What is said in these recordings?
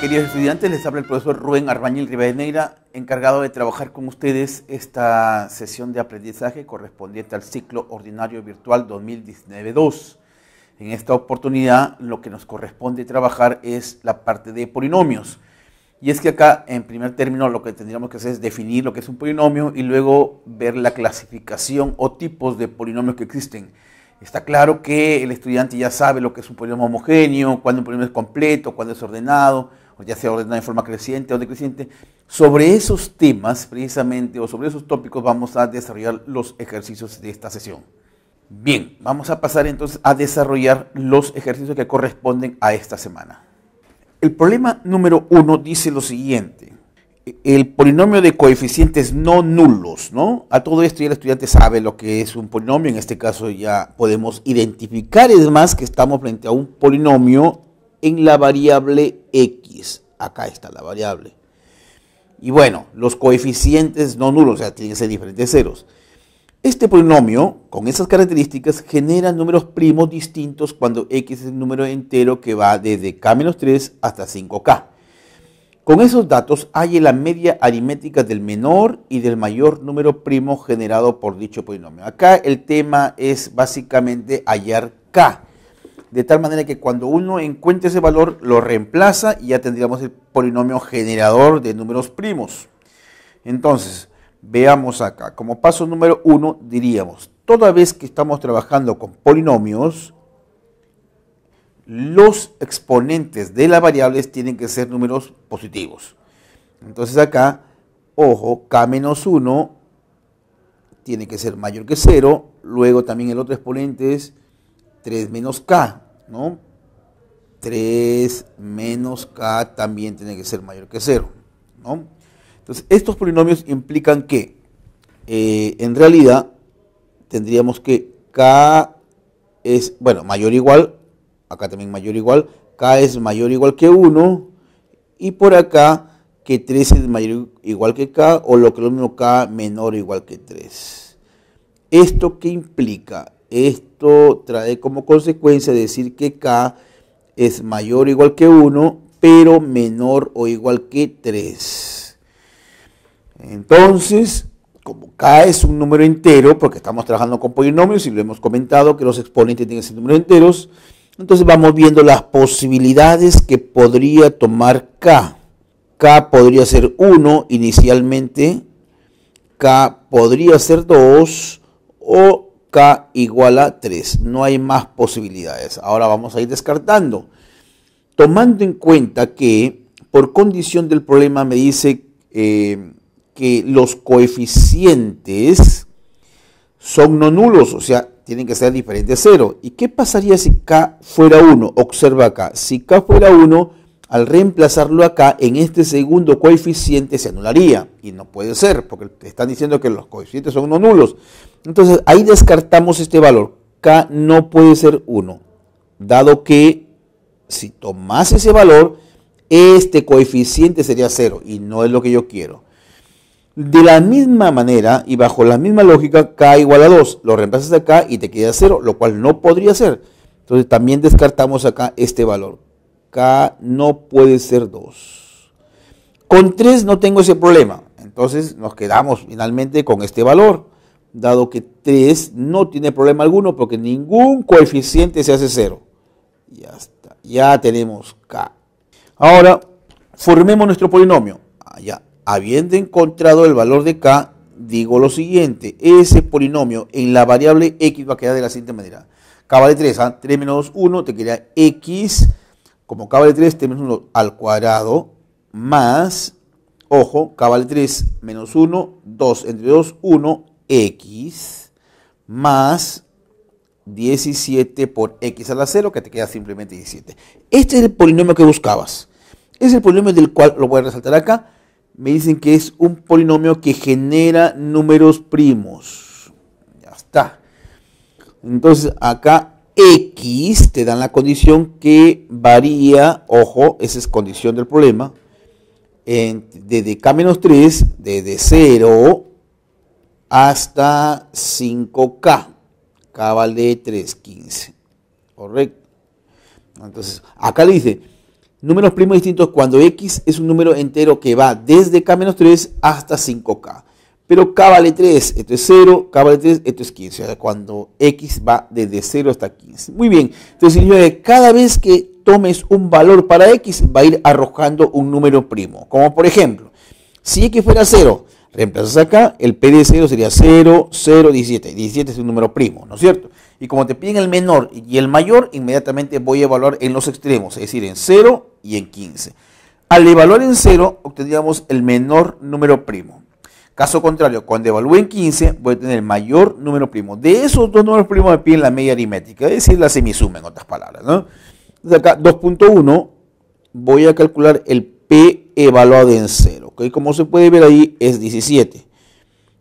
queridos estudiantes? Les habla el profesor Rubén Arbañil Rivadeneira, encargado de trabajar con ustedes esta sesión de aprendizaje correspondiente al ciclo ordinario virtual 2019-2. En esta oportunidad, lo que nos corresponde trabajar es la parte de polinomios. Y es que acá, en primer término, lo que tendríamos que hacer es definir lo que es un polinomio y luego ver la clasificación o tipos de polinomios que existen. Está claro que el estudiante ya sabe lo que es un problema homogéneo, cuándo un problema es completo, cuándo es ordenado, o ya sea ordenado en forma creciente o decreciente. Sobre esos temas, precisamente, o sobre esos tópicos, vamos a desarrollar los ejercicios de esta sesión. Bien, vamos a pasar entonces a desarrollar los ejercicios que corresponden a esta semana. El problema número uno dice lo siguiente el polinomio de coeficientes no nulos, ¿no? A todo esto ya el estudiante sabe lo que es un polinomio, en este caso ya podemos identificar, es más, que estamos frente a un polinomio en la variable x. Acá está la variable. Y bueno, los coeficientes no nulos, o sea, tienen que ser diferentes ceros. Este polinomio, con esas características, genera números primos distintos cuando x es un número entero que va desde k-3 hasta 5k. Con esos datos halle la media aritmética del menor y del mayor número primo generado por dicho polinomio. Acá el tema es básicamente hallar k, de tal manera que cuando uno encuentre ese valor lo reemplaza y ya tendríamos el polinomio generador de números primos. Entonces, veamos acá. Como paso número uno diríamos, toda vez que estamos trabajando con polinomios, los exponentes de las variables tienen que ser números positivos. Entonces acá, ojo, K-1 menos tiene que ser mayor que 0. Luego también el otro exponente es 3 menos K, ¿no? 3 menos K también tiene que ser mayor que 0, Entonces, estos polinomios implican que, eh, en realidad, tendríamos que K es, bueno, mayor o igual acá también mayor o igual, K es mayor o igual que 1, y por acá que 3 es mayor o igual que K, o lo que es lo mismo K menor o igual que 3. ¿Esto qué implica? Esto trae como consecuencia decir que K es mayor o igual que 1, pero menor o igual que 3. Entonces, como K es un número entero, porque estamos trabajando con polinomios y lo hemos comentado que los exponentes tienen que ser números enteros, entonces vamos viendo las posibilidades que podría tomar K. K podría ser 1 inicialmente, K podría ser 2 o K igual a 3. No hay más posibilidades. Ahora vamos a ir descartando. Tomando en cuenta que por condición del problema me dice eh, que los coeficientes son no nulos, o sea, tienen que ser diferentes a 0. ¿Y qué pasaría si K fuera 1? Observa acá. Si K fuera 1, al reemplazarlo acá, en este segundo coeficiente se anularía. Y no puede ser, porque te están diciendo que los coeficientes son no nulos. Entonces, ahí descartamos este valor. K no puede ser 1, dado que si tomas ese valor, este coeficiente sería 0 y no es lo que yo quiero. De la misma manera y bajo la misma lógica, K igual a 2. Lo reemplazas acá y te queda 0, lo cual no podría ser. Entonces también descartamos acá este valor. K no puede ser 2. Con 3 no tengo ese problema. Entonces nos quedamos finalmente con este valor, dado que 3 no tiene problema alguno porque ningún coeficiente se hace 0. Ya está, ya tenemos K. Ahora formemos nuestro polinomio. Allá ah, Habiendo encontrado el valor de k, digo lo siguiente, ese polinomio en la variable x va a quedar de la siguiente manera. k vale 3, 3 ¿ah? menos 1 te queda x, como k vale 3, 3 menos 1 al cuadrado, más, ojo, k vale 3 menos 1, 2 entre 2, 1, x, más 17 por x a la 0, que te queda simplemente 17. Este es el polinomio que buscabas. Es el polinomio del cual lo voy a resaltar acá me dicen que es un polinomio que genera números primos. Ya está. Entonces acá X te dan la condición que varía, ojo, esa es condición del problema, desde K-3, desde 0 hasta 5K. K vale 3, 15. Correcto. Entonces, acá dice, Números primos distintos cuando x es un número entero que va desde k-3 hasta 5k. Pero k vale 3, esto es 0, k vale 3, esto es 15. O sea, cuando x va desde 0 hasta 15. Muy bien, entonces señores, cada vez que tomes un valor para x va a ir arrojando un número primo. Como por ejemplo, si x fuera 0, reemplazas acá, el P de 0 sería 0, 0, 17. 17 es un número primo, ¿no es cierto? Y como te piden el menor y el mayor, inmediatamente voy a evaluar en los extremos, es decir, en 0 y en 15. Al evaluar en 0, obtendríamos el menor número primo. Caso contrario, cuando evalúe en 15, voy a tener el mayor número primo. De esos dos números primos me piden la media aritmética, es decir, la semisuma, en otras palabras. ¿no? Entonces acá, 2.1, voy a calcular el P evaluado en 0. Como se puede ver ahí, es 17.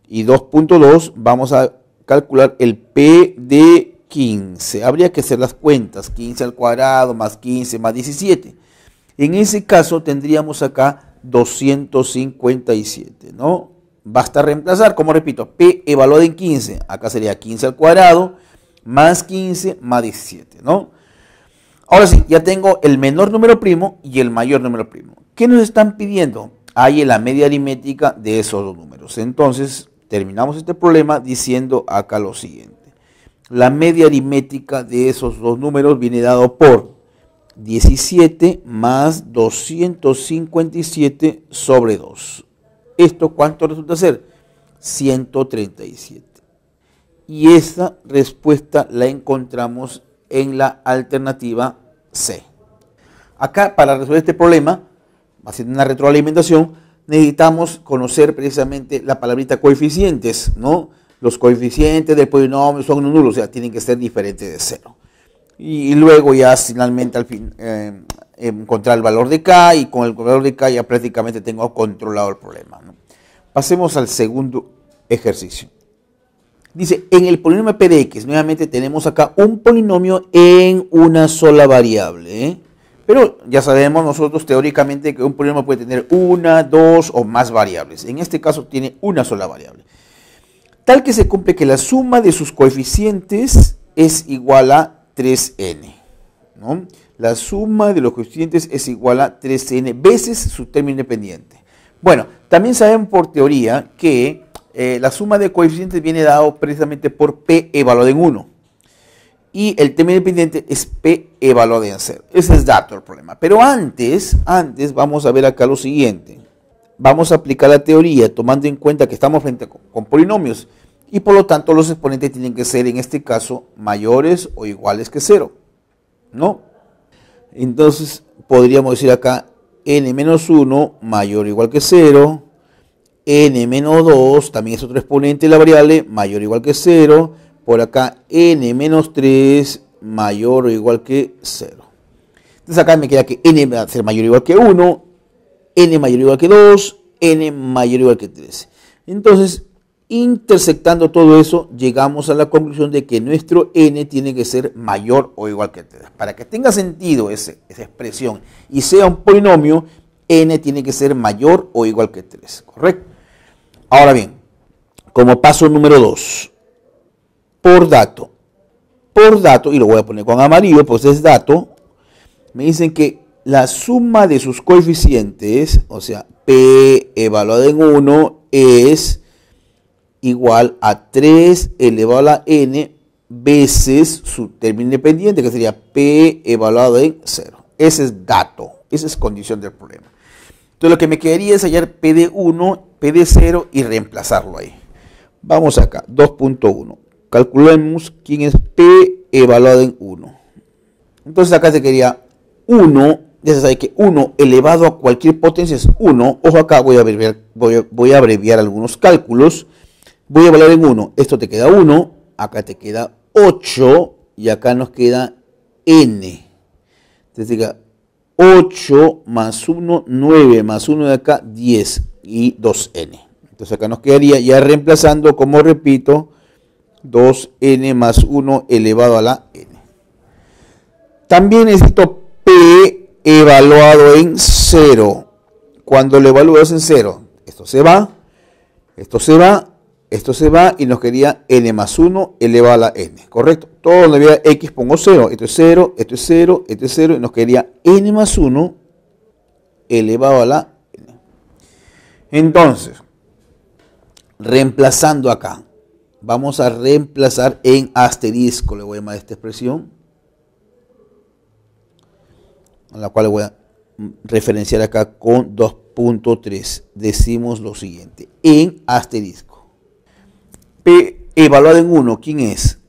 Y 2.2, vamos a calcular el P de 15. Habría que hacer las cuentas, 15 al cuadrado, más 15, más 17 en ese caso tendríamos acá 257, ¿no? Basta reemplazar, como repito, P evaluado en 15, acá sería 15 al cuadrado, más 15, más 17, ¿no? Ahora sí, ya tengo el menor número primo y el mayor número primo. ¿Qué nos están pidiendo? Hay la media aritmética de esos dos números. Entonces, terminamos este problema diciendo acá lo siguiente. La media aritmética de esos dos números viene dado por 17 más 257 sobre 2. ¿Esto cuánto resulta ser? 137. Y esta respuesta la encontramos en la alternativa C. Acá, para resolver este problema, haciendo una retroalimentación, necesitamos conocer precisamente la palabrita coeficientes, ¿no? Los coeficientes del polinomio son nulos, o sea, tienen que ser diferentes de cero y, luego ya finalmente al fin eh, encontrar el valor de K y con el valor de K ya prácticamente tengo controlado el problema. Pasemos al segundo ejercicio. Dice, en el polinomio p de x, nuevamente tenemos acá un polinomio en una sola variable. ¿eh? Pero ya sabemos nosotros teóricamente que un polinomio puede tener una, dos o más variables. En este caso tiene una sola variable. Tal que se cumple que la suma de sus coeficientes es igual a 3n. ¿no? La suma de los coeficientes es igual a 3n veces su término independiente. Bueno, también saben por teoría que eh, la suma de coeficientes viene dado precisamente por p evaluado en 1. Y el término independiente es p evaluado en 0. Ese es dato del problema. Pero antes, antes vamos a ver acá lo siguiente. Vamos a aplicar la teoría tomando en cuenta que estamos frente con polinomios y por lo tanto los exponentes tienen que ser en este caso mayores o iguales que 0. ¿No? Entonces podríamos decir acá n-1 mayor o igual que 0, n-2 también es otro exponente de la variable mayor o igual que 0, por acá n-3 mayor o igual que 0. Entonces acá me queda que n va a ser mayor o igual que 1, n mayor o igual que 2, n mayor o igual que 3. Entonces Intersectando todo eso, llegamos a la conclusión de que nuestro n tiene que ser mayor o igual que 3. Para que tenga sentido esa expresión y sea un polinomio, n tiene que ser mayor o igual que 3, ¿correcto? Ahora bien, como paso número 2, por dato, por dato, y lo voy a poner con amarillo, pues es dato, me dicen que la suma de sus coeficientes, o sea, p evaluado en 1 es igual a 3 elevado a la n veces su término independiente, que sería p evaluado en 0. Ese es dato, esa es condición del problema. Entonces lo que me quedaría es hallar p de 1, p de 0 y reemplazarlo ahí. Vamos acá, 2.1. Calculemos quién es p evaluado en 1. Entonces acá se quería 1, ya se sabe que 1 elevado a cualquier potencia es 1. Ojo acá, voy a voy a, voy a abreviar algunos cálculos voy a evaluar en 1. Esto te queda 1, acá te queda 8 y acá nos queda n. Entonces diga 8 más 1, 9 más 1 de acá, 10 y 2n. Entonces acá nos quedaría ya reemplazando, como repito, 2n más 1 elevado a la n. También necesito p evaluado en 0. Cuando lo evalúas en 0, esto se va, esto se va esto se va y nos quería n más 1 elevado a la n, ¿correcto? Todo donde había x pongo 0, esto es 0, esto es 0, esto es 0, y nos quería n más 1 elevado a la n. Entonces, reemplazando acá, vamos a reemplazar en asterisco, le voy a llamar esta expresión, a la cual le voy a referenciar acá con 2.3. Decimos lo siguiente, en asterisco P evaluado en 1, ¿quién es?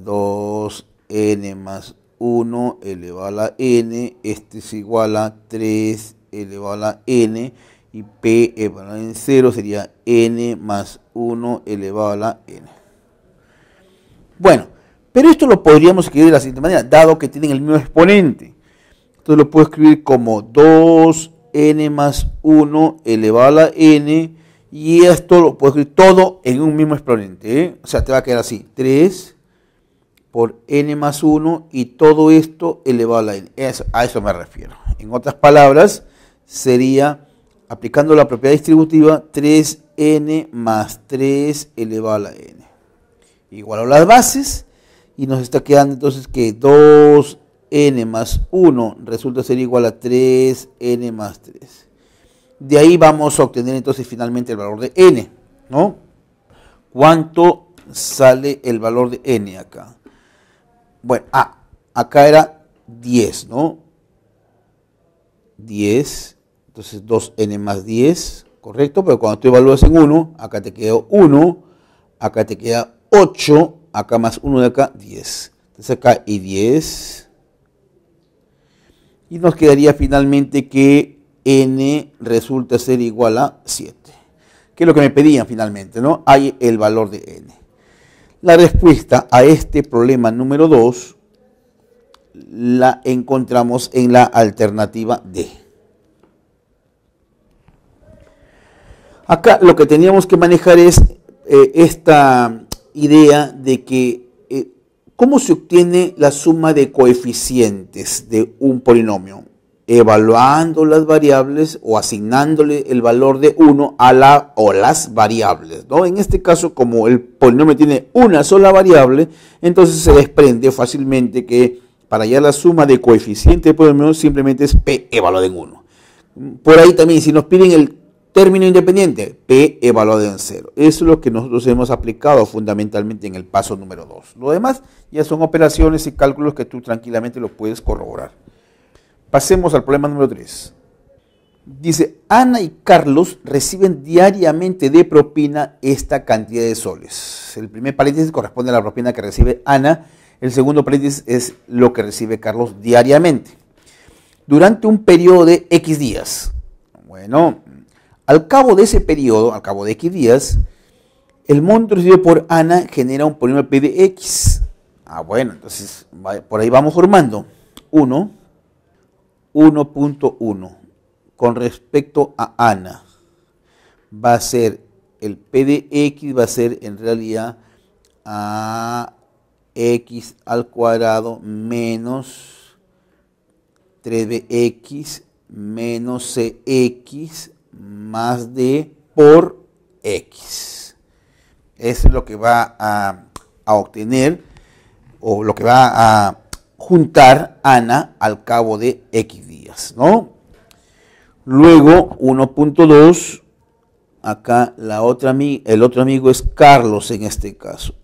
2n más 1 elevado a la n, este es igual a 3 elevado a la n, y P evaluado en 0 sería n más 1 elevado a la n. Bueno, pero esto lo podríamos escribir de la siguiente manera, dado que tienen el mismo exponente. Entonces lo puedo escribir como 2n más 1 elevado a la n y esto lo puedo escribir todo en un mismo exponente. ¿eh? O sea, te va a quedar así. 3 por n más 1 y todo esto elevado a la n. a eso me refiero. En otras palabras, sería, aplicando la propiedad distributiva, 3n más 3 elevado a la n. a las bases y nos está quedando entonces que 2n más 1 resulta ser igual a 3n más 3. De ahí vamos a obtener entonces finalmente el valor de n, ¿no? ¿Cuánto sale el valor de n acá? Bueno, ah, acá era 10, ¿no? 10, entonces 2n más 10, correcto, pero cuando tú evalúas en 1, acá te quedó 1, acá te queda 8, acá más 1 de acá, 10. Entonces acá y 10. Y nos quedaría finalmente que n resulta ser igual a 7. Que es lo que me pedían finalmente, ¿no? Hay el valor de n. La respuesta a este problema número 2 la encontramos en la alternativa D. Acá lo que teníamos que manejar es eh, esta idea de que eh, cómo se obtiene la suma de coeficientes de un polinomio evaluando las variables o asignándole el valor de 1 a la o las variables. ¿no? En este caso, como el polinomio tiene una sola variable, entonces se desprende fácilmente que para hallar la suma de coeficiente de polinomio simplemente es p evaluado en 1. Por ahí también, si nos piden el término independiente, p evaluado en 0. Eso es lo que nosotros hemos aplicado fundamentalmente en el paso número 2. Lo demás ya son operaciones y cálculos que tú tranquilamente lo puedes corroborar. Pasemos al problema número 3. Dice, Ana y Carlos reciben diariamente de propina esta cantidad de soles. El primer paréntesis corresponde a la propina que recibe Ana. El segundo paréntesis es lo que recibe Carlos diariamente. Durante un periodo de X días. Bueno, al cabo de ese periodo, al cabo de X días, el monto recibido por Ana genera un problema P de X. Ah, bueno, entonces por ahí vamos formando. 1 1.1 con respecto a ANA va a ser el p de x va a ser en realidad a x al cuadrado menos 3 x menos CX más D por X. Eso es lo que va a obtener o lo que va a, juntar Ana al cabo de X días, ¿no? Luego 1.2, acá la otra, el otro amigo es Carlos en este caso.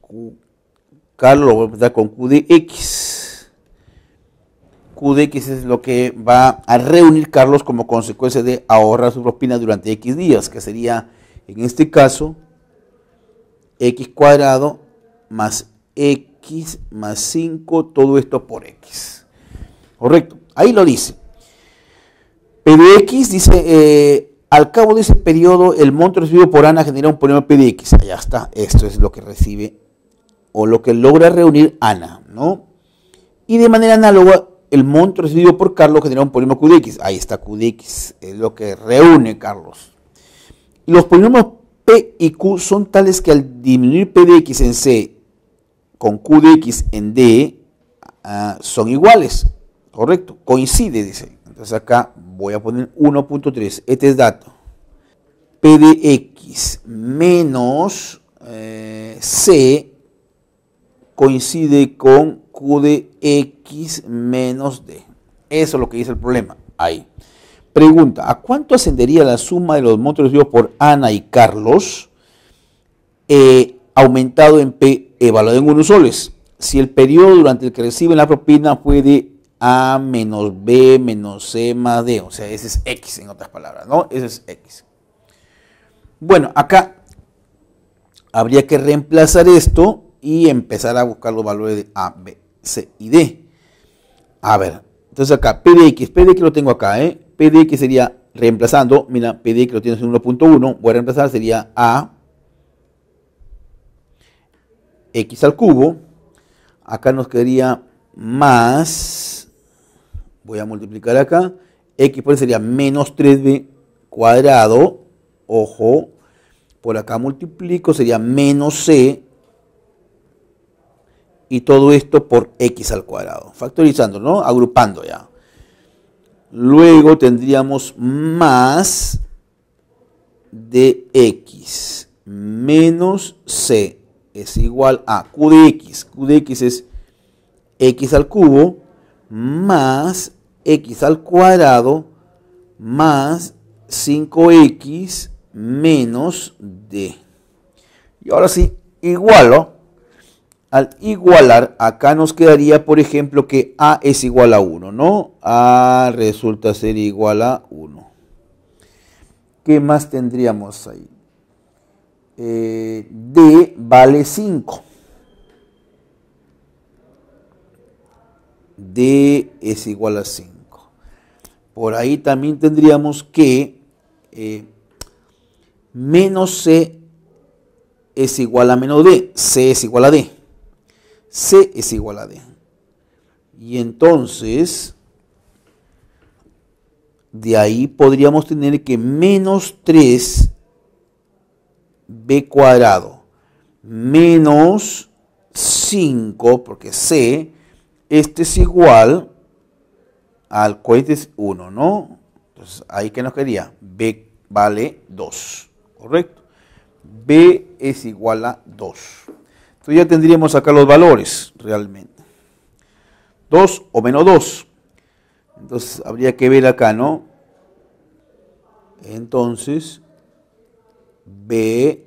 Carlos lo voy a con Q de X. Q de X es lo que va a reunir Carlos como consecuencia de ahorrar su propina durante X días, que sería en este caso X cuadrado más X x más 5, todo esto por x. Correcto, ahí lo dice. P de x dice, eh, al cabo de ese periodo, el monto recibido por Ana genera un polinomio P de x. Allá ah, está, esto es lo que recibe o lo que logra reunir Ana, ¿no? Y de manera análoga, el monto recibido por Carlos genera un polinomio Q de x. Ahí está Q de x, es lo que reúne Carlos. Los polinomios P y Q son tales que al disminuir P de x en C con Q de X en D ah, son iguales, correcto, coincide, dice. Entonces acá voy a poner 1.3, este es dato. P de X menos eh, C coincide con Q de X menos D. Eso es lo que dice el problema, ahí. Pregunta, ¿a cuánto ascendería la suma de los montos Dios por Ana y Carlos? Eh, aumentado en P evaluado en 1 soles. Si el periodo durante el que reciben la propina fue de A menos B menos C más D, o sea, ese es X en otras palabras, ¿no? Ese es X. Bueno, acá habría que reemplazar esto y empezar a buscar los valores de A, B, C y D. A ver, entonces acá, P de X, P de X lo tengo acá, ¿eh? P de X sería reemplazando, mira, P de X lo tienes en 1.1, voy a reemplazar, sería A x al cubo. Acá nos quedaría más, voy a multiplicar acá, x por sería menos 3b cuadrado, ojo, por acá multiplico, sería menos c, y todo esto por x al cuadrado, factorizando, ¿no? Agrupando ya. Luego tendríamos más de x menos c es igual a Q de X. Q de X es X al cubo más X al cuadrado más 5X menos D. Y ahora sí, igualo. Al igualar, acá nos quedaría, por ejemplo, que A es igual a 1, ¿no? A resulta ser igual a 1. ¿Qué más tendríamos ahí? D vale 5. D es igual a 5. Por ahí también tendríamos que eh, menos C es igual a menos D. C es igual a D. C es igual a D. Y entonces, de ahí podríamos tener que menos 3 b cuadrado menos 5, porque c, este es igual al cohete 1, ¿no? Entonces, ahí que nos quería, b vale 2, ¿correcto? b es igual a 2. Entonces ya tendríamos acá los valores realmente. 2 o menos 2. Entonces habría que ver acá, ¿no? Entonces, B,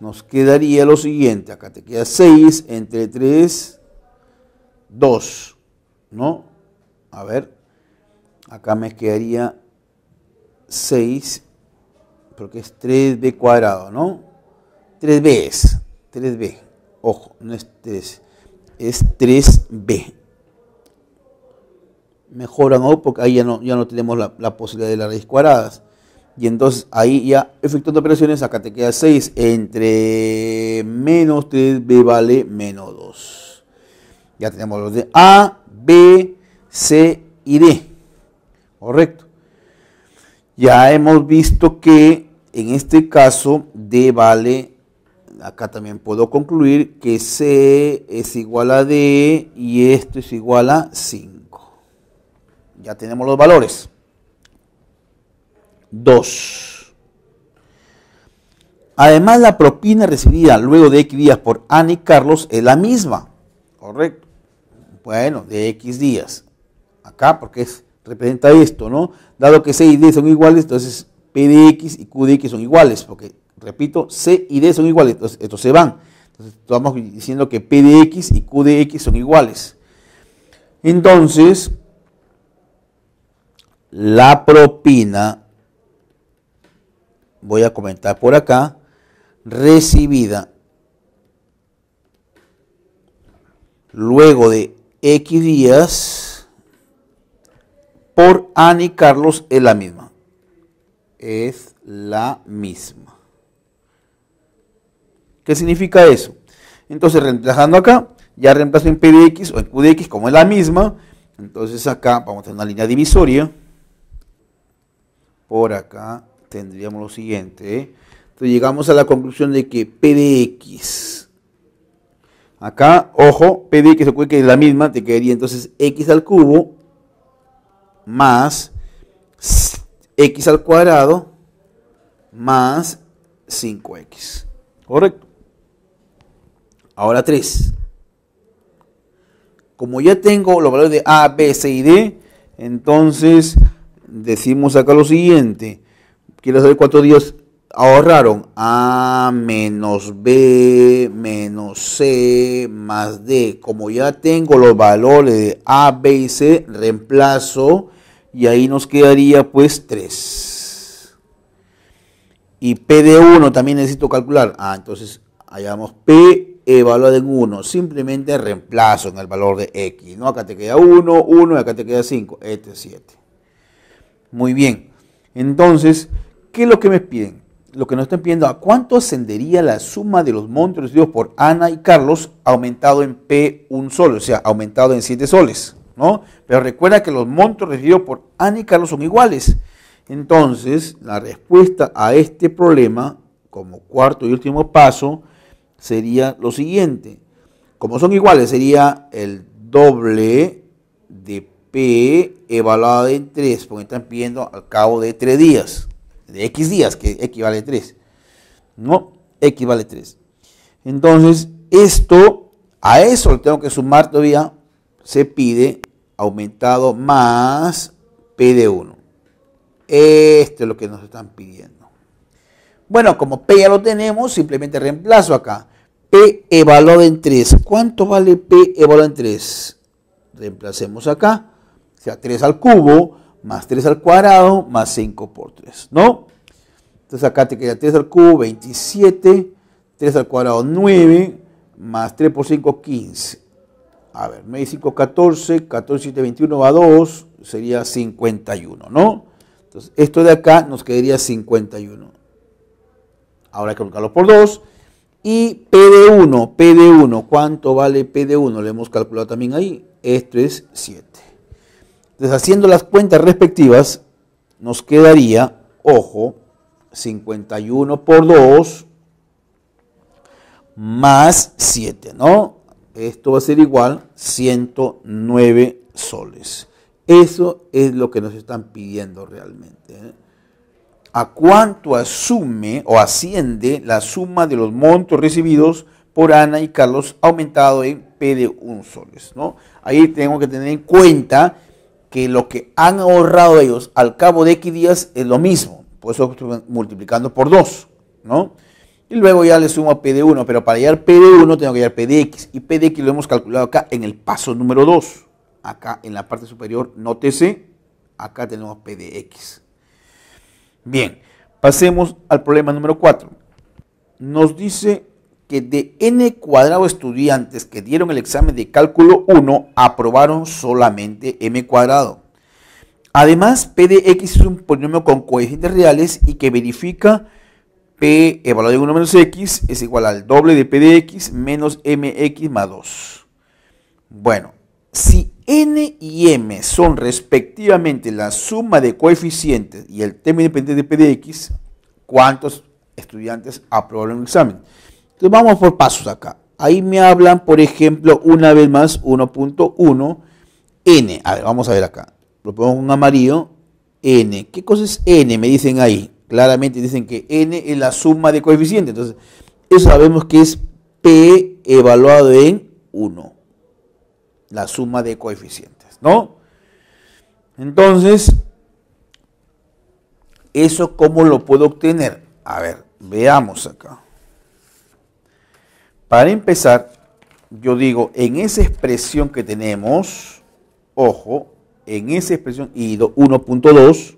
nos quedaría lo siguiente. Acá te queda 6 entre 3, 2, ¿no? A ver, acá me quedaría 6, porque es 3b cuadrado, ¿no? 3b es, 3b, ojo, no es 3, es 3b. Mejoran ¿no? Porque ahí ya no, ya no tenemos la, la posibilidad de las raíz cuadradas. Y entonces ahí ya efectuando operaciones, acá te queda 6. Entre menos 3b vale menos 2. Ya tenemos los de A, B, C y D. Correcto. Ya hemos visto que en este caso D vale, acá también puedo concluir que C es igual a D y esto es igual a 5. Ya tenemos los valores. 2. Además, la propina recibida luego de X días por Ana y Carlos es la misma. Correcto. Bueno, de X días. Acá, porque representa esto, ¿no? Dado que C y D son iguales, entonces P de X y Q de X son iguales, porque, repito, C y D son iguales, entonces estos se van. Entonces, estamos diciendo que P de X y Q de X son iguales. Entonces, la propina voy a comentar por acá, recibida luego de X días por Ani Carlos es la misma. Es la misma. ¿Qué significa eso? Entonces, reemplazando acá, ya reemplazo en PDX o en QDX como es la misma. Entonces acá vamos a tener una línea divisoria. Por acá tendríamos lo siguiente. ¿eh? Entonces llegamos a la conclusión de que P de X. Acá, ojo, P de X que es la misma, te quedaría entonces X al cubo más X al cuadrado más 5X. Correcto. Ahora 3. Como ya tengo los valores de A, B, C y D, entonces decimos acá lo siguiente. Quiero saber cuántos días ahorraron. A menos B menos C más D. Como ya tengo los valores de A, B y C, reemplazo y ahí nos quedaría pues 3. Y P de 1 también necesito calcular. Ah, entonces hallamos P evaluado en 1. Simplemente reemplazo en el valor de X. ¿no? Acá te queda 1, 1 y acá te queda 5. Este es 7. Muy bien. Entonces, ¿Qué es lo que me piden? Lo que nos están pidiendo, ¿a cuánto ascendería la suma de los montos recibidos por Ana y Carlos aumentado en P un sol, o sea, aumentado en 7 soles? ¿no? Pero recuerda que los montos recibidos por Ana y Carlos son iguales. Entonces, la respuesta a este problema, como cuarto y último paso, sería lo siguiente. Como son iguales, sería el doble de P evaluado en 3, porque están pidiendo al cabo de 3 días de X días, que equivale a 3. ¿No? X vale 3. Entonces, esto, a eso lo tengo que sumar todavía, se pide aumentado más P de 1. Esto es lo que nos están pidiendo. Bueno, como P ya lo tenemos, simplemente reemplazo acá. P evaluado en 3. ¿Cuánto vale P evaluado en 3? Reemplacemos acá. O sea, 3 al cubo más 3 al cuadrado más 5 por 3, ¿no? Entonces acá te queda 3 al cubo, 27, 3 al cuadrado, 9, más 3 por 5, 15. A ver, 25, 14, 14, 7, 21 va 2, sería 51, ¿no? Entonces esto de acá nos quedaría 51. Ahora hay que colocarlo por 2. Y P de 1, P de 1, ¿cuánto vale P de 1? Lo hemos calculado también ahí. Esto es 7. Deshaciendo las cuentas respectivas, nos quedaría, ojo, 51 por 2 más 7, ¿no? Esto va a ser igual 109 soles. Eso es lo que nos están pidiendo realmente. ¿eh? ¿A cuánto asume o asciende la suma de los montos recibidos por Ana y Carlos aumentado en P de 1 soles? ¿no? Ahí tengo que tener en cuenta que lo que han ahorrado ellos al cabo de X días es lo mismo. Por eso multiplicando por 2, ¿no? Y luego ya le sumo P de 1 pero para hallar de 1 tengo que hallar X, Y P de X lo hemos calculado acá en el paso número 2. Acá en la parte superior, nótese, acá tenemos P de X. Bien, pasemos al problema número 4. Nos dice de n cuadrado estudiantes que dieron el examen de cálculo 1, aprobaron solamente m cuadrado. Además, p de x es un polinomio con coeficientes reales y que verifica p evaluado en 1 menos x es igual al doble de p de x menos mx más 2. Bueno, si n y m son respectivamente la suma de coeficientes y el término independiente de p de x, ¿cuántos estudiantes aprobaron el examen? Entonces vamos por pasos acá. Ahí me hablan, por ejemplo, una vez más 1.1 n. A ver, vamos a ver acá. Lo pongo un amarillo. n. ¿Qué cosa es n? Me dicen ahí. Claramente dicen que n es la suma de coeficientes. Entonces, eso sabemos que es p evaluado en 1. La suma de coeficientes, ¿no? Entonces, ¿eso cómo lo puedo obtener? A ver, veamos acá. Para empezar, yo digo, en esa expresión que tenemos, ojo, en esa expresión y 1.2,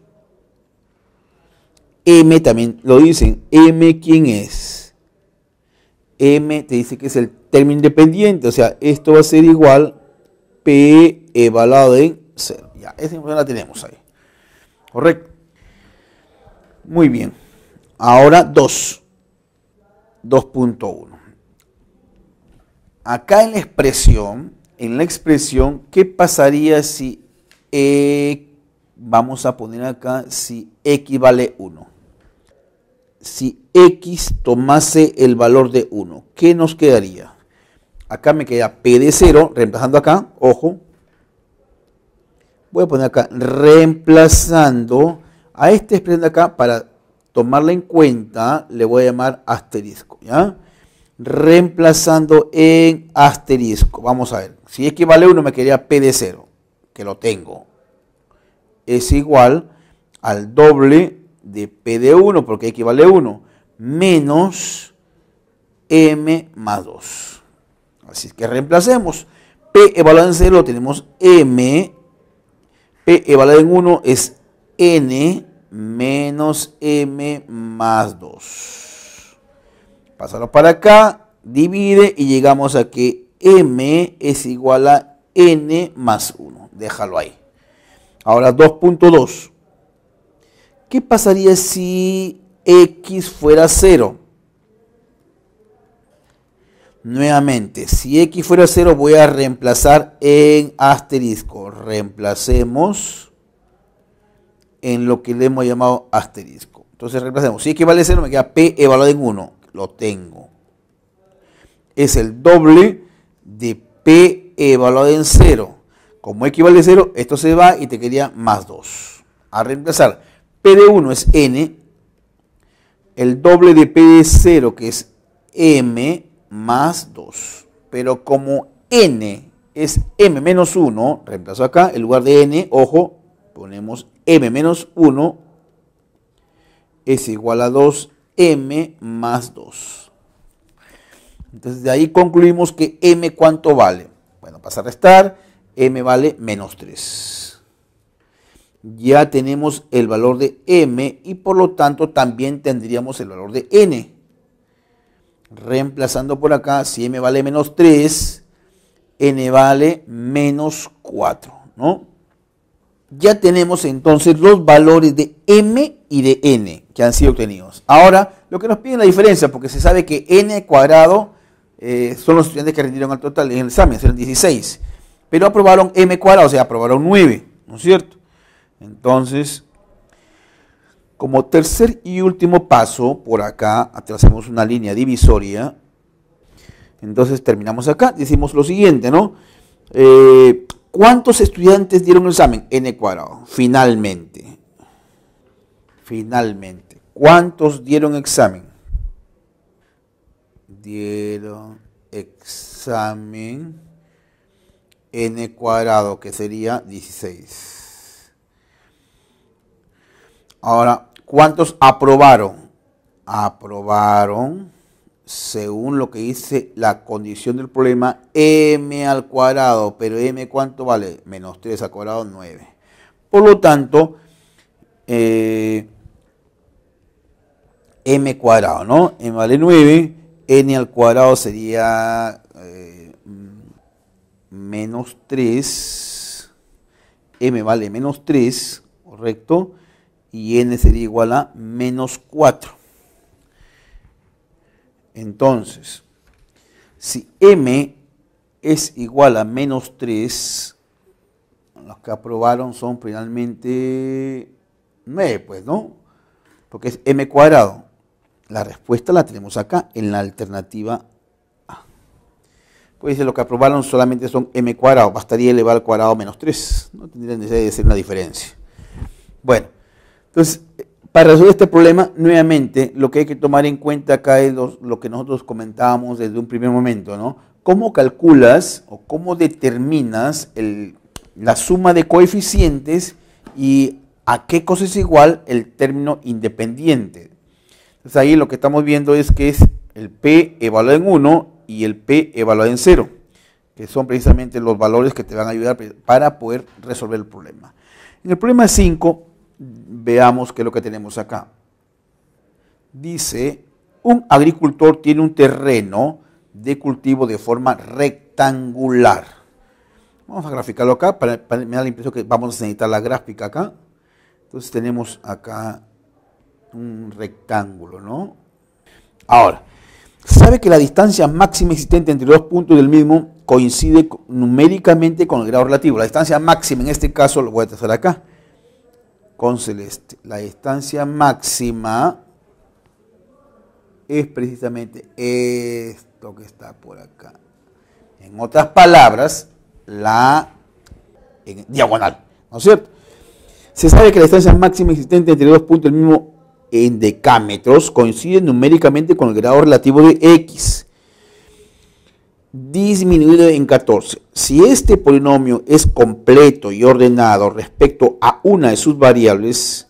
M también lo dicen, M quién es. M te dice que es el término independiente, o sea, esto va a ser igual P evaluado en 0. Ya, esa información la tenemos ahí. Correcto. Muy bien. Ahora 2. 2.1 acá en la expresión, en la expresión, ¿qué pasaría si e, vamos a poner acá si x vale 1? Si x tomase el valor de 1, ¿qué nos quedaría? Acá me queda p de 0, reemplazando acá, ojo. Voy a poner acá, reemplazando a esta expresión de acá para tomarla en cuenta, le voy a llamar asterisco, ¿ya? reemplazando en asterisco. Vamos a ver. Si equivale vale 1 me quería p de 0, que lo tengo. Es igual al doble de p de 1, porque equivale vale 1, menos m más 2. Así que reemplacemos. p evaluado en 0 tenemos m. p evaluado en 1 es n menos m más 2. Pásalo para acá, divide y llegamos a que m es igual a n más 1. Déjalo ahí. Ahora 2.2. ¿Qué pasaría si x fuera 0? Nuevamente, si x fuera 0 voy a reemplazar en asterisco. Reemplacemos en lo que le hemos llamado asterisco. Entonces reemplacemos. Si x vale 0 me queda p evaluado en 1 lo tengo. Es el doble de P evaluado en 0. Como equivale a 0, esto se va y te quería más 2. A reemplazar, P de 1 es N, el doble de P de 0 que es M más 2. Pero como N es M menos 1, reemplazo acá, en lugar de N, ojo, ponemos M menos 1 es igual a 2 m más 2. Entonces de ahí concluimos que m cuánto vale. Bueno, pasa a restar, m vale menos 3. Ya tenemos el valor de m y por lo tanto también tendríamos el valor de n. Reemplazando por acá, si m vale menos 3, n vale menos 4, ¿no? ya tenemos entonces los valores de m y de n que han sido obtenidos. Ahora, lo que nos piden la diferencia, porque se sabe que n cuadrado eh, son los estudiantes que rindieron al total en el examen, eran 16, pero aprobaron m cuadrado, o sea, aprobaron 9, ¿no es cierto? Entonces, como tercer y último paso, por acá hacemos una línea divisoria, entonces terminamos acá, decimos lo siguiente, ¿no? Eh, ¿Cuántos estudiantes dieron el examen? N cuadrado. Finalmente. Finalmente. ¿Cuántos dieron examen? Dieron examen N cuadrado, que sería 16. Ahora, ¿cuántos aprobaron? Aprobaron según lo que dice la condición del problema, m al cuadrado, pero m cuánto vale? Menos 3 al cuadrado, 9. Por lo tanto, eh, m cuadrado, ¿no? m vale 9, n al cuadrado sería eh, menos 3, m vale menos 3, correcto, y n sería igual a menos 4. Entonces, si m es igual a menos 3, los que aprobaron son finalmente 9, pues, ¿no? Porque es m cuadrado. La respuesta la tenemos acá en la alternativa A. Pues los que aprobaron solamente son m cuadrado. Bastaría elevar al cuadrado menos 3. No tendría necesidad de hacer una diferencia. Bueno, entonces para resolver este problema, nuevamente, lo que hay que tomar en cuenta acá es lo que nosotros comentábamos desde un primer momento, ¿no? ¿Cómo calculas o cómo determinas la suma de coeficientes y a qué cosa es igual el término independiente? Entonces ahí lo que estamos viendo es que es el P evaluado en 1 y el P evaluado en 0, que son precisamente los valores que te van a ayudar para poder resolver el problema. En el problema 5 veamos qué es lo que tenemos acá. Dice, un agricultor tiene un terreno de cultivo de forma rectangular. Vamos a graficarlo acá, para, me da la impresión que vamos a necesitar la gráfica acá. Entonces tenemos acá un rectángulo, ¿no? Ahora, sabe que la distancia máxima existente entre dos puntos del mismo coincide numéricamente con el grado relativo. La distancia máxima en este caso lo voy a trazar acá con celeste. La distancia máxima es precisamente esto que está por acá. En otras palabras, la diagonal, ¿no es cierto? Se sabe que la distancia máxima existente entre dos puntos del mismo en decámetros coincide numéricamente con el grado relativo de x disminuido en 14. Si este polinomio es completo y ordenado respecto a una de sus variables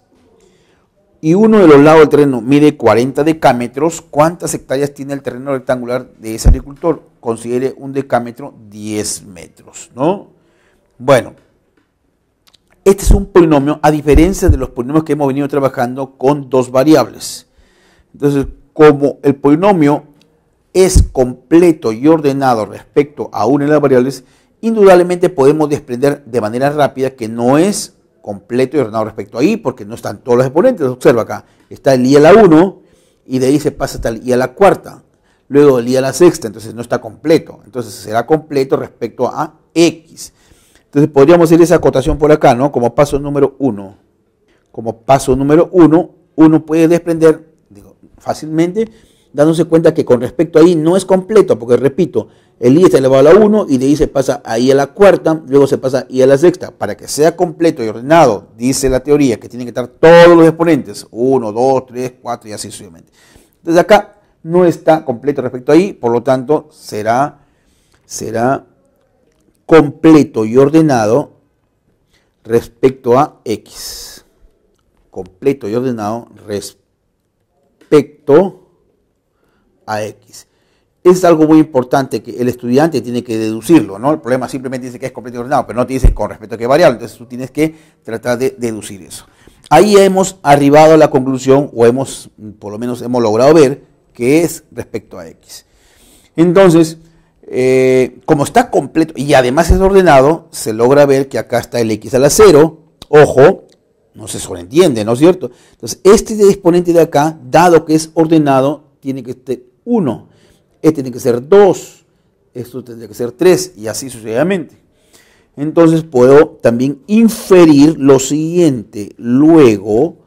y uno de los lados del terreno mide 40 decámetros, ¿cuántas hectáreas tiene el terreno rectangular de ese agricultor? Considere un decámetro 10 metros, ¿no? Bueno, este es un polinomio a diferencia de los polinomios que hemos venido trabajando con dos variables. Entonces, como el polinomio es completo y ordenado respecto a una de las variables, indudablemente podemos desprender de manera rápida que no es completo y ordenado respecto a i, porque no están todos los exponentes. Observa acá, está el i a la 1 y de ahí se pasa hasta el i a la cuarta, luego el i a la sexta, entonces no está completo. Entonces será completo respecto a x. Entonces podríamos hacer esa acotación por acá, ¿no? Como paso número 1. Como paso número 1, uno, uno puede desprender fácilmente dándose cuenta que con respecto a I no es completo, porque repito, el I está elevado a la 1 y de ahí se pasa a a la cuarta, luego se pasa a a la sexta. Para que sea completo y ordenado, dice la teoría, que tienen que estar todos los exponentes, 1, 2, 3, 4 y así sucesivamente. Entonces acá no está completo respecto a I, por lo tanto será, será completo y ordenado respecto a X. Completo y ordenado respecto a X. Es algo muy importante que el estudiante tiene que deducirlo, ¿no? El problema simplemente dice que es completo y ordenado, pero no dice con respecto a qué variable, entonces tú tienes que tratar de deducir eso. Ahí hemos arribado a la conclusión, o hemos, por lo menos hemos logrado ver, que es respecto a X. Entonces, eh, como está completo y además es ordenado, se logra ver que acá está el X a la 0, ojo, no se sobreentiende, ¿no es cierto? Entonces, este exponente de acá, dado que es ordenado, tiene que 1, este tiene que ser 2, esto tendría que ser 3 y así sucesivamente. Entonces puedo también inferir lo siguiente. Luego,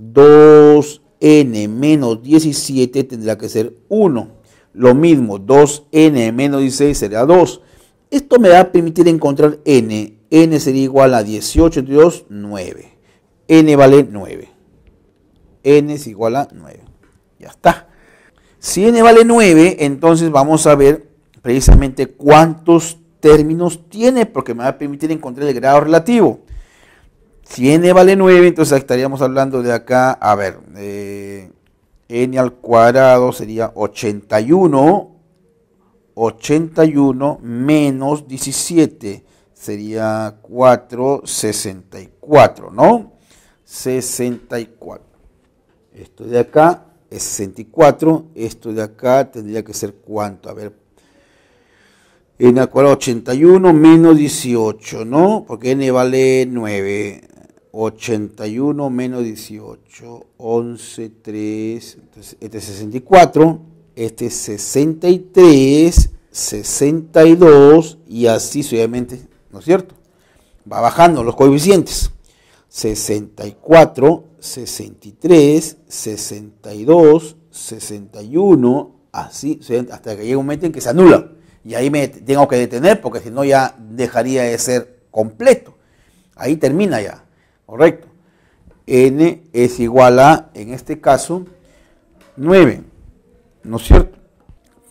2n menos 17 tendrá que ser 1. Lo mismo, 2n menos 16 será 2. Esto me va a permitir encontrar n. n sería igual a 18 entre 2, 9. n vale 9. n es igual a 9. Ya está. Si n vale 9, entonces vamos a ver precisamente cuántos términos tiene, porque me va a permitir encontrar el grado relativo. Si n vale 9, entonces estaríamos hablando de acá, a ver, eh, n al cuadrado sería 81, 81 menos 17 sería 4, 64, ¿no? 64. Esto de acá es 64, esto de acá tendría que ser cuánto, a ver, en la 81 menos 18, ¿no? Porque n vale 9, 81 menos 18, 11, 3, entonces este es 64, este es 63, 62 y así suavemente, ¿no es cierto? Va bajando los coeficientes. 64, 63, 62, 61, así, hasta que llega un momento en que se anula. Y ahí me tengo que detener porque si no ya dejaría de ser completo. Ahí termina ya, correcto. n es igual a, en este caso, 9, ¿no es cierto?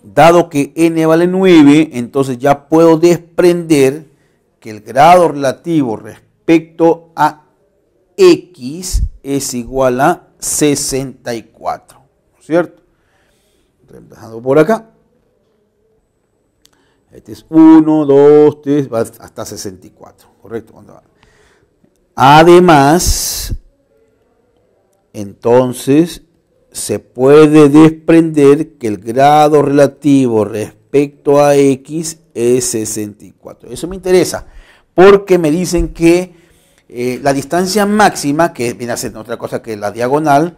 Dado que n vale 9, entonces ya puedo desprender que el grado relativo respecto a x es igual a 64, ¿cierto? Reemplazando por acá. Este es 1, 2, 3, va hasta 64, ¿correcto? Además, entonces se puede desprender que el grado relativo respecto a x es 64. Eso me interesa, porque me dicen que eh, la distancia máxima, que viene a ser otra cosa que la diagonal,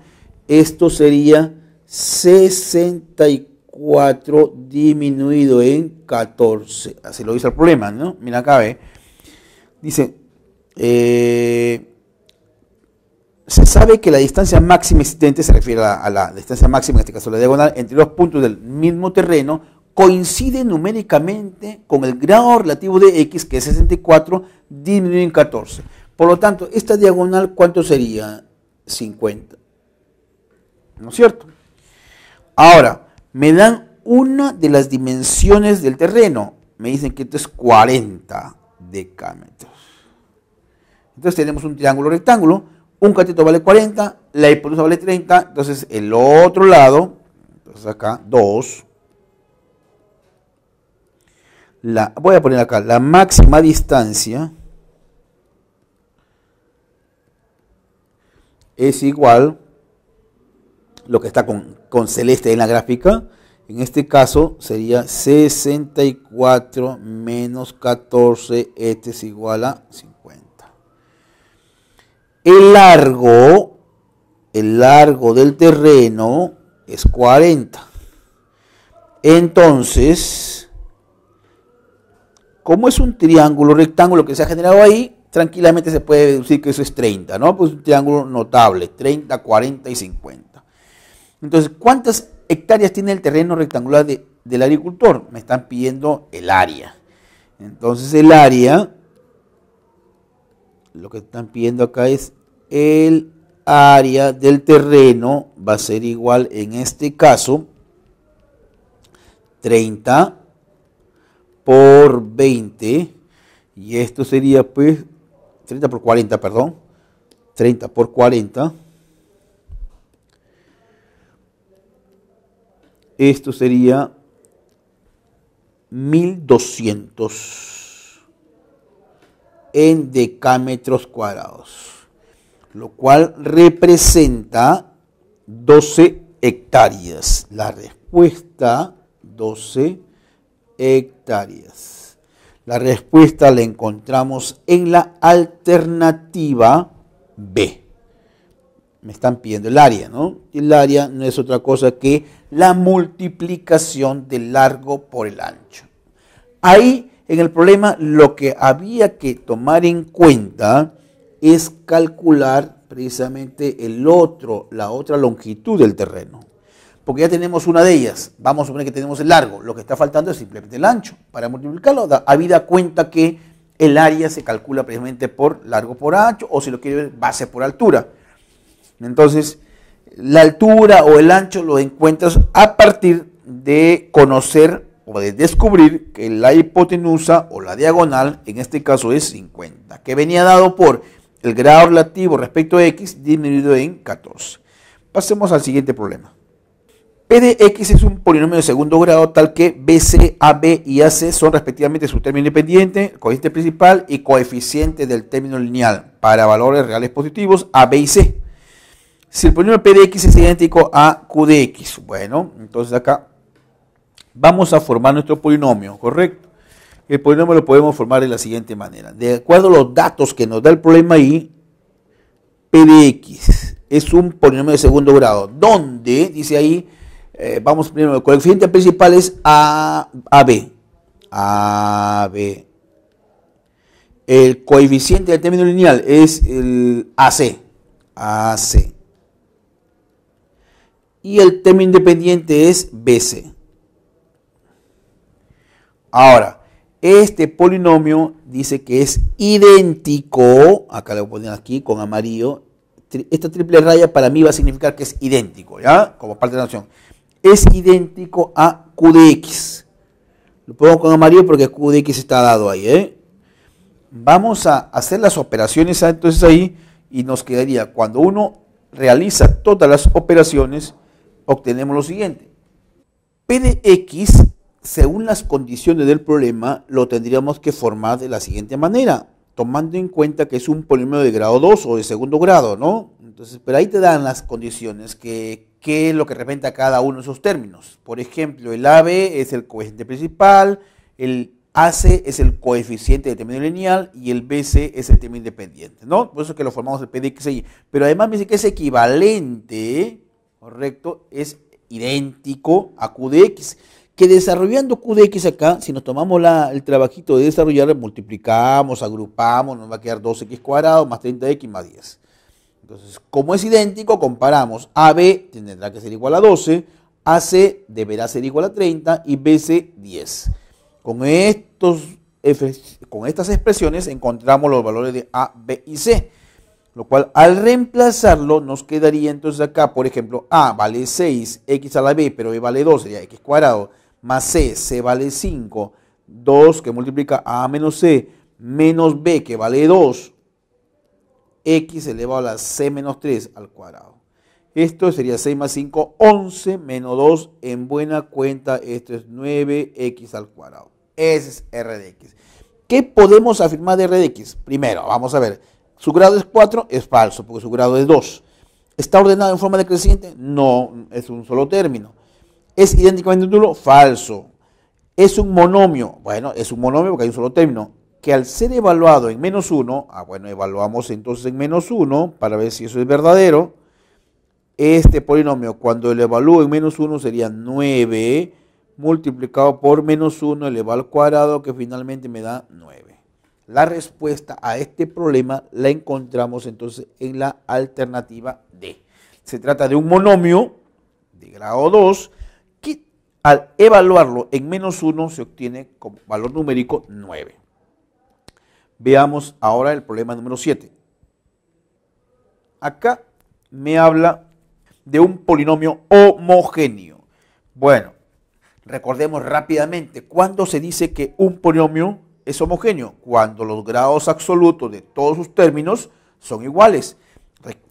esto sería 64 disminuido en 14. Así lo dice el problema, ¿no? Mira acá, ve. Dice, eh, se sabe que la distancia máxima existente, se refiere a la, distancia máxima, en este caso la diagonal, entre dos puntos del mismo terreno, coincide numéricamente con el grado relativo de x, que es 64, disminuido en 14. Por lo tanto, esta diagonal, ¿cuánto sería? 50. ¿No es cierto? Ahora, me dan una de las dimensiones del terreno. Me dicen que esto es 40 decámetros. Entonces tenemos un triángulo rectángulo. Un cateto vale 40, la hipotenusa vale 30. Entonces el otro lado, entonces acá, 2. La, voy a poner acá la máxima distancia es igual lo que está con, con celeste en la gráfica. En este caso sería 64 menos 14, este es igual a 50. El largo, el largo del terreno es 40. Entonces, como es un triángulo rectángulo que se ha generado ahí, tranquilamente se puede deducir que eso es 30, ¿no? Pues un triángulo notable, 30, 40 y 50. Entonces, ¿cuántas hectáreas tiene el terreno rectangular del agricultor? Me están pidiendo el área. Entonces, el área, lo que están pidiendo acá es el área del terreno va a ser igual en este caso 30 por 20 y esto sería pues 30 por 40, perdón, 30 por 40. Esto sería 1200 en decámetros cuadrados, lo cual representa 12 hectáreas. La respuesta, 12 hectáreas. La respuesta la encontramos en la alternativa B. Me están pidiendo el área, ¿no? El área no es otra cosa que la multiplicación del largo por el ancho. Ahí en el problema lo que había que tomar en cuenta es calcular precisamente el otro, la otra longitud del terreno porque ya tenemos una de ellas. Vamos a suponer que tenemos el largo. Lo que está faltando es simplemente el ancho. Para multiplicarlo, da, habida cuenta que el área se calcula precisamente por largo por ancho, o si lo quiere ver, base por altura. Entonces, la altura o el ancho lo encuentras a partir de conocer o de descubrir que la hipotenusa o la diagonal, en este caso es 50, que venía dado por el grado relativo respecto a x disminuido en 14. Pasemos al siguiente problema x es un polinomio de segundo grado tal que BC, AB y AC son respectivamente su término independiente, coeficiente principal y coeficiente del término lineal para valores reales positivos AB y C. Si el polinomio de x es idéntico a q x bueno, entonces acá vamos a formar nuestro polinomio, ¿correcto? El polinomio lo podemos formar de la siguiente manera. De acuerdo a los datos que nos da el problema de x es un polinomio de segundo grado, donde, dice ahí, eh, vamos primero, el coeficiente principal es A, AB. AB. El coeficiente del término lineal es el AC. AC. Y el término independiente es BC. Ahora, este polinomio dice que es idéntico, acá lo poner aquí con amarillo, esta triple raya para mí va a significar que es idéntico, ¿ya? Como parte de la noción es idéntico a Q de X. Lo pongo con amarillo porque Q de X está dado ahí. ¿eh? Vamos a hacer las operaciones ah, entonces ahí y nos quedaría cuando uno realiza todas las operaciones, obtenemos lo siguiente. P de X, según las condiciones del problema, lo tendríamos que formar de la siguiente manera, tomando en cuenta que es un polinomio de grado 2 o de segundo grado, ¿no? Entonces, pero ahí te dan las condiciones que qué es lo que representa cada uno de esos términos. Por ejemplo, el AB es el coeficiente principal, el AC es el coeficiente de término lineal y el BC es el término independiente, ¿no? Por eso es que lo formamos el pdx. Pero además me dice que es equivalente, correcto, es idéntico a QDX. Que desarrollando QDX acá, si nos tomamos el trabajito de desarrollar, multiplicamos, agrupamos, nos va a quedar 2x cuadrado más 30x más 10. Entonces, como es idéntico, comparamos. AB tendrá que ser igual a 12, AC deberá ser igual a 30 y BC 10. Con, estos, con estas expresiones encontramos los valores de A, B y C, lo cual al reemplazarlo nos quedaría entonces acá, por ejemplo, A vale 6, X a la B, pero B vale 2, sería X cuadrado, más C, C vale 5, 2 que multiplica A menos C, menos B que vale 2, x elevado a la c menos 3 al cuadrado. Esto sería 6 más 5, 11 menos 2. En buena cuenta, esto es 9x al cuadrado. Ese es r de x. ¿Qué podemos afirmar de r de x? Primero, vamos a ver. Su grado es 4, es falso, porque su grado es 2. ¿Está ordenado en forma decreciente? No, es un solo término. ¿Es idénticamente nulo? Falso. ¿Es un monomio? Bueno, es un monomio porque hay un solo término que al ser evaluado en menos 1, ah bueno, evaluamos entonces en menos 1 para ver si eso es verdadero, este polinomio cuando lo evalúo en menos 1 sería 9 multiplicado por menos 1 elevado al cuadrado que finalmente me da 9. La respuesta a este problema la encontramos entonces en la alternativa D. Se trata de un monomio de grado 2 que al evaluarlo en menos 1 se obtiene como valor numérico 9. Veamos ahora el problema número 7. Acá me habla de un polinomio homogéneo. Bueno, recordemos rápidamente, ¿cuándo se dice que un polinomio es homogéneo? Cuando los grados absolutos de todos sus términos son iguales.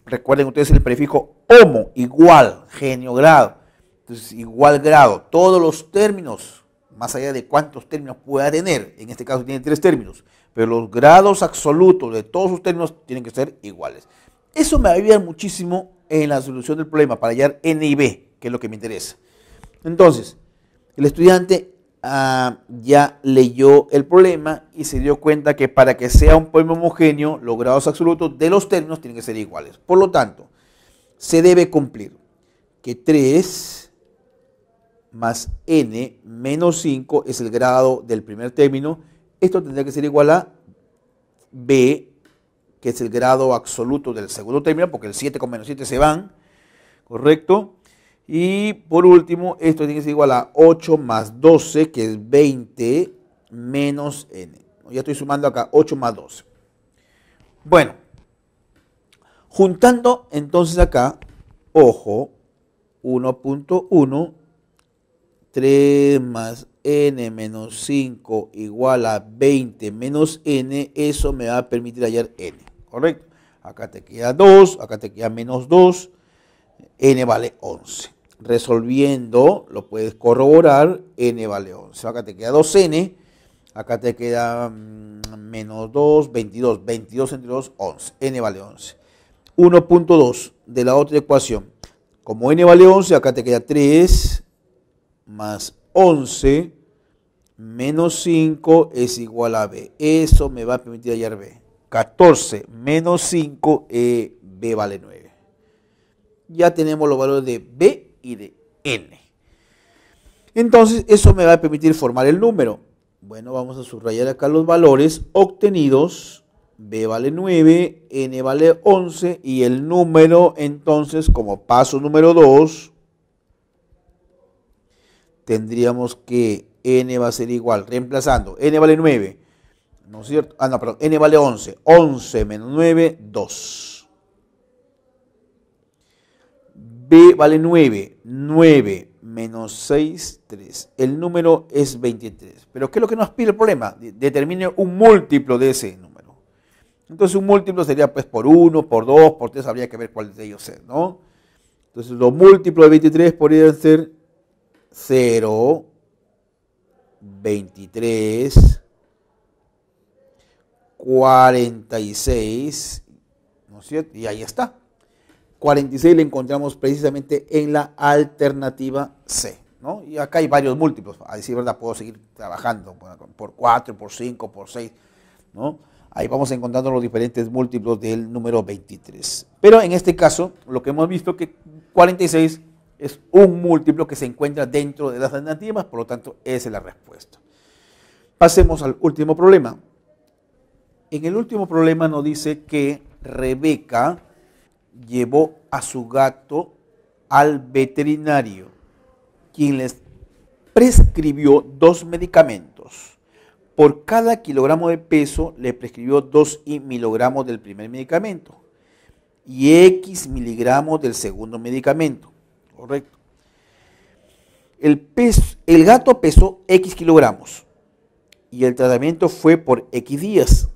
Recuerden ustedes el prefijo homo, igual, genio, grado. Entonces, igual grado. Todos los términos, más allá de cuántos términos pueda tener, en este caso tiene tres términos, pero los grados absolutos de todos sus términos tienen que ser iguales. Eso me ayuda muchísimo en la solución del problema para hallar N y B, que es lo que me interesa. Entonces, el estudiante ah, ya leyó el problema y se dio cuenta que para que sea un poema homogéneo, los grados absolutos de los términos tienen que ser iguales. Por lo tanto, se debe cumplir que 3 más n menos 5 es el grado del primer término esto tendría que ser igual a B, que es el grado absoluto del segundo término, porque el 7 con menos 7 se van, ¿correcto? Y por último, esto tiene que ser igual a 8 más 12, que es 20 menos n. Ya estoy sumando acá 8 más 12. Bueno, juntando entonces acá, ojo, 1.1, 3 más n menos 5 igual a 20 menos n, eso me va a permitir hallar n, ¿correcto? Acá te queda 2, acá te queda menos 2, n vale 11. Resolviendo, lo puedes corroborar, n vale 11. Acá te queda 2n, acá te queda mm, menos 2, 22, 22 entre 2, 11, n vale 11. 1.2 de la otra ecuación. Como n vale 11, acá te queda 3 más 11 menos 5 es igual a b. Eso me va a permitir hallar b. 14 menos 5, e b vale 9. Ya tenemos los valores de b y de n. Entonces, eso me va a permitir formar el número. Bueno, vamos a subrayar acá los valores obtenidos. B vale 9, N vale 11 y el número entonces como paso número 2 tendríamos que n va a ser igual, reemplazando, n vale 9, ¿no es cierto? Ah, no, perdón, n vale 11, 11 menos 9, 2. b vale 9, 9 menos 6, 3. El número es 23. Pero ¿qué es lo que nos pide el problema? Determine un múltiplo de ese número. Entonces un múltiplo sería pues por 1, por 2, por 3, habría que ver cuál de ellos es, ¿no? Entonces los múltiplos de 23 podrían ser 0, 23, 46, ¿no es cierto? Y ahí está. 46 le encontramos precisamente en la alternativa C. ¿no? Y acá hay varios múltiplos, a decir verdad, puedo seguir trabajando por 4, por 5, por 6. ¿no? Ahí vamos encontrando los diferentes múltiplos del número 23. Pero en este caso, lo que hemos visto que 46 es un múltiplo que se encuentra dentro de las alternativas, por lo tanto, esa es la respuesta. Pasemos al último problema. En el último problema nos dice que Rebeca llevó a su gato al veterinario, quien les prescribió dos medicamentos. Por cada kilogramo de peso le prescribió 2 miligramos del primer medicamento y X miligramos del segundo medicamento. Correcto. El, gato pesó X kilogramos y el tratamiento fue por X días.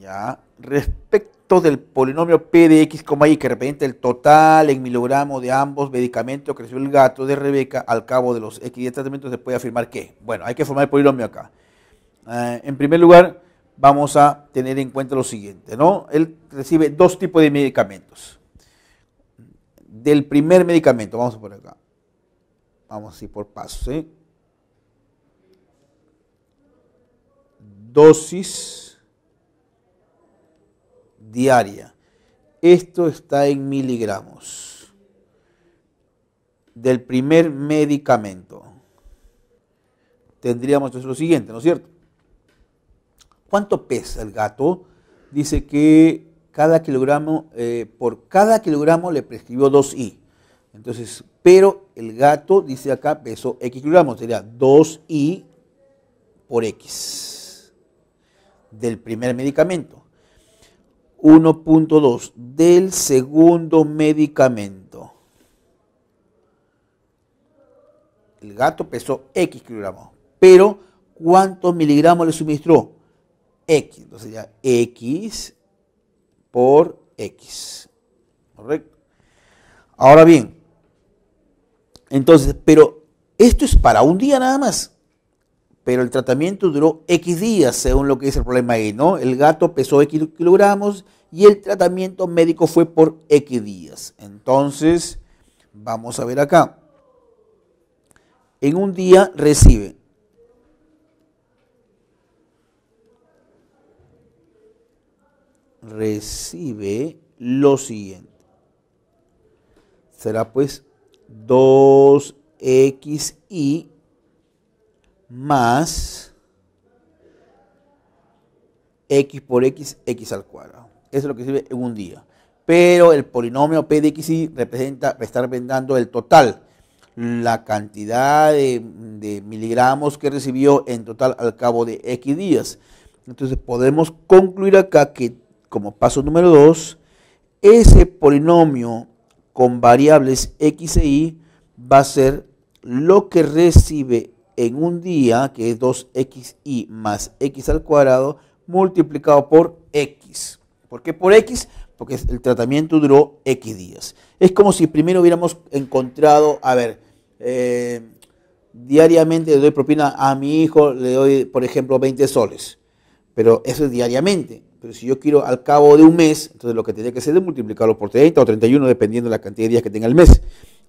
Ya, respecto del polinomio P de X, Y, que representa el total en miligramos de ambos medicamentos, que recibió el gato de Rebeca al cabo de los X días de tratamiento, se puede afirmar que, bueno, hay que formar el polinomio acá. Eh, en primer lugar, vamos a tener en cuenta lo siguiente, ¿no? Él recibe dos tipos de medicamentos del primer medicamento. Vamos a por acá. Vamos así por paso, ¿eh? Dosis diaria. Esto está en miligramos del primer medicamento. Tendríamos entonces lo siguiente, ¿no es cierto? ¿Cuánto pesa el gato? Dice que cada kilogramo, eh, por cada kilogramo le prescribió 2i. Entonces, pero el gato, dice acá, pesó x kilogramos, sería 2i por x del primer medicamento. 1.2 del segundo medicamento. El gato pesó X kilogramos, pero ¿cuántos miligramos le suministró? X, entonces sería X por X. ¿Correcto? Ahora bien, entonces, pero esto es para un día nada más. Pero el tratamiento duró X días, según lo que dice el problema ahí, ¿no? El gato pesó X kilogramos y el tratamiento médico fue por X días. Entonces, vamos a ver acá. En un día recibe recibe lo siguiente. Será pues 2xy más x por x, x al cuadrado. Eso es lo que sirve en un día. Pero el polinomio p de xy representa, estar vendando el total, la cantidad de, de miligramos que recibió en total al cabo de x días. Entonces podemos concluir acá que como paso número 2, ese polinomio con variables x e y va a ser lo que recibe en un día, que es 2xy más x al cuadrado, multiplicado por x. ¿Por qué por x? Porque el tratamiento duró x días. Es como si primero hubiéramos encontrado, a ver, eh, diariamente le doy propina a mi hijo, le doy, por ejemplo, 20 soles, pero eso es diariamente. Pero si yo quiero al cabo de un mes, entonces lo que tendría que hacer es multiplicarlo por 30 o 31, dependiendo de la cantidad de días que tenga el mes.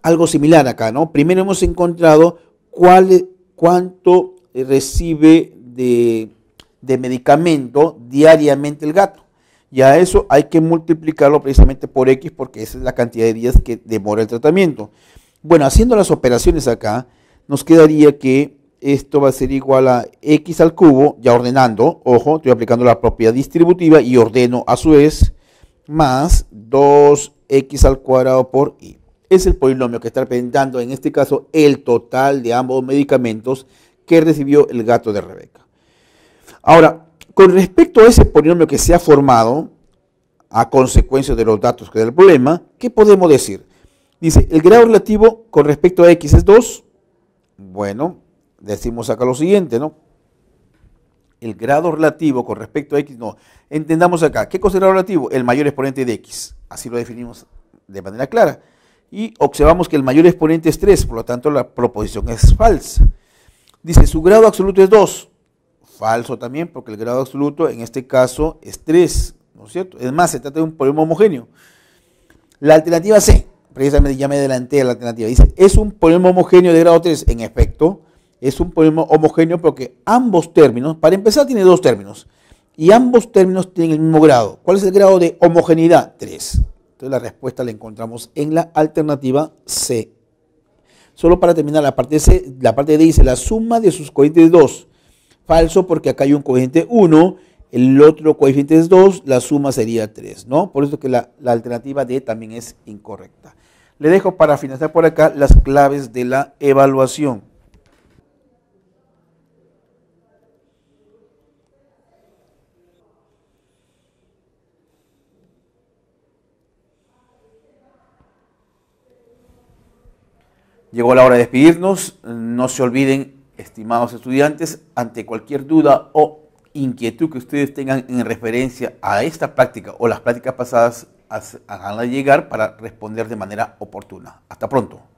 Algo similar acá, ¿no? Primero hemos encontrado cuál, cuánto recibe de, de medicamento diariamente el gato. Y a eso hay que multiplicarlo precisamente por X, porque esa es la cantidad de días que demora el tratamiento. Bueno, haciendo las operaciones acá, nos quedaría que esto va a ser igual a x al cubo, ya ordenando, ojo, estoy aplicando la propiedad distributiva y ordeno a su vez, más 2x al cuadrado por y. Es el polinomio que está representando en este caso el total de ambos medicamentos que recibió el gato de Rebeca. Ahora, con respecto a ese polinomio que se ha formado a consecuencia de los datos que da el problema, ¿qué podemos decir? Dice, el grado relativo con respecto a x es 2. Bueno, decimos acá lo siguiente, ¿no? El grado relativo con respecto a X, no. Entendamos acá, ¿qué grado relativo? El mayor exponente de X. Así lo definimos de manera clara. Y observamos que el mayor exponente es 3, por lo tanto la proposición es falsa. Dice, su grado absoluto es 2. Falso también, porque el grado absoluto en este caso es 3, ¿no es cierto? Es más, se trata de un problema homogéneo. La alternativa C, precisamente ya me adelanté a la alternativa, dice, es un problema homogéneo de grado 3. En efecto, es un problema homogéneo porque ambos términos, para empezar tiene dos términos, y ambos términos tienen el mismo grado. ¿Cuál es el grado de homogeneidad? 3. Entonces la respuesta la encontramos en la alternativa C. Solo para terminar la parte C, la parte D dice la suma de sus coeficientes 2. Falso porque acá hay un coeficiente 1, el otro coeficiente es 2, la suma sería 3, ¿no? Por eso que la alternativa D también es incorrecta. Le dejo para finalizar por acá las claves de la evaluación. Llegó la hora de despedirnos. No se olviden, estimados estudiantes, ante cualquier duda o inquietud que ustedes tengan en referencia a esta práctica o las prácticas pasadas, háganla llegar para responder de manera oportuna. Hasta pronto.